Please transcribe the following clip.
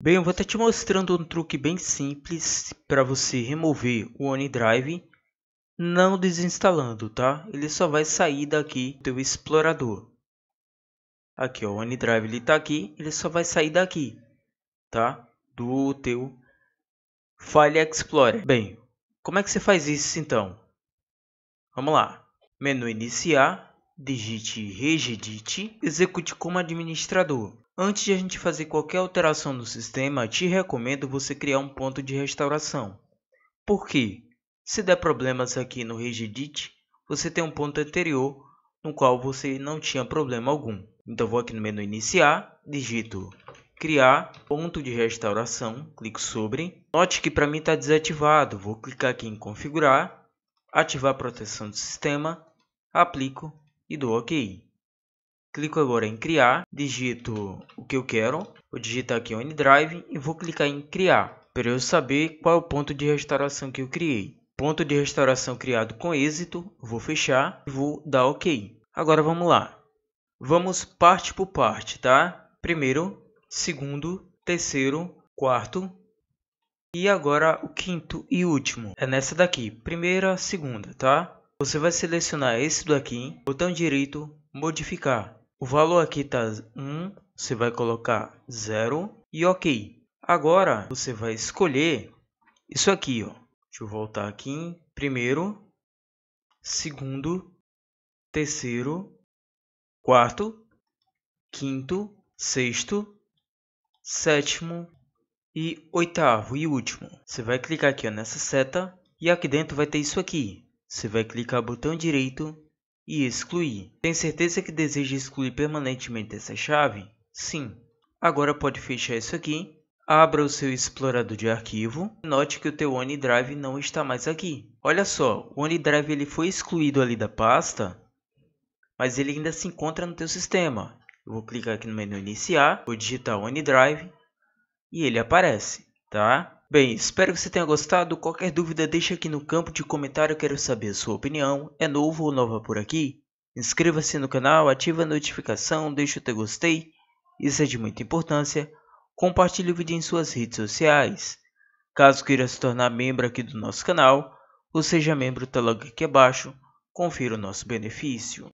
Bem, eu vou estar te mostrando um truque bem simples para você remover o OneDrive não desinstalando, tá? Ele só vai sair daqui do explorador. Aqui, ó, o OneDrive ele tá aqui, ele só vai sair daqui, tá? Do teu File Explorer. Bem, como é que você faz isso então? Vamos lá. Menu iniciar, digite Regedit, execute como administrador. Antes de a gente fazer qualquer alteração no sistema, te recomendo você criar um ponto de restauração. Por quê? Se der problemas aqui no Regedit, você tem um ponto anterior no qual você não tinha problema algum. Então vou aqui no menu iniciar, digito criar ponto de restauração, clico sobre. Note que para mim está desativado, vou clicar aqui em configurar, ativar proteção do sistema, aplico e dou OK. Clico agora em criar, digito o que eu quero, vou digitar aqui o OneDrive e vou clicar em criar, para eu saber qual é o ponto de restauração que eu criei. Ponto de restauração criado com êxito, vou fechar e vou dar OK. Agora vamos lá. Vamos parte por parte, tá? Primeiro, segundo, terceiro, quarto, e agora o quinto e último. É nessa daqui, primeira, segunda, tá? Você vai selecionar esse daqui, botão direito, modificar. O valor aqui está 1, você vai colocar 0 e OK. Agora você vai escolher isso aqui, ó. Deixa eu voltar aqui. Primeiro, segundo, terceiro, quarto, quinto, sexto, sétimo e oitavo e último. Você vai clicar aqui ó, nessa seta e aqui dentro vai ter isso aqui. Você vai clicar no botão direito e excluir. Tem certeza que deseja excluir permanentemente essa chave? Sim. Agora pode fechar isso aqui. Abra o seu explorador de arquivo. Note que o teu OneDrive não está mais aqui. Olha só, o OneDrive ele foi excluído ali da pasta, mas ele ainda se encontra no teu sistema. Eu vou clicar aqui no menu iniciar, vou digitar OneDrive e ele aparece, tá? Bem, espero que você tenha gostado. Qualquer dúvida, deixa aqui no campo de comentário. Quero saber a sua opinião. É novo ou nova por aqui? Inscreva-se no canal, ative a notificação, deixa o teu gostei. Isso é de muita importância. Compartilhe o vídeo em suas redes sociais. Caso queira se tornar membro aqui do nosso canal, ou seja membro, tá logo aqui abaixo. Confira o nosso benefício.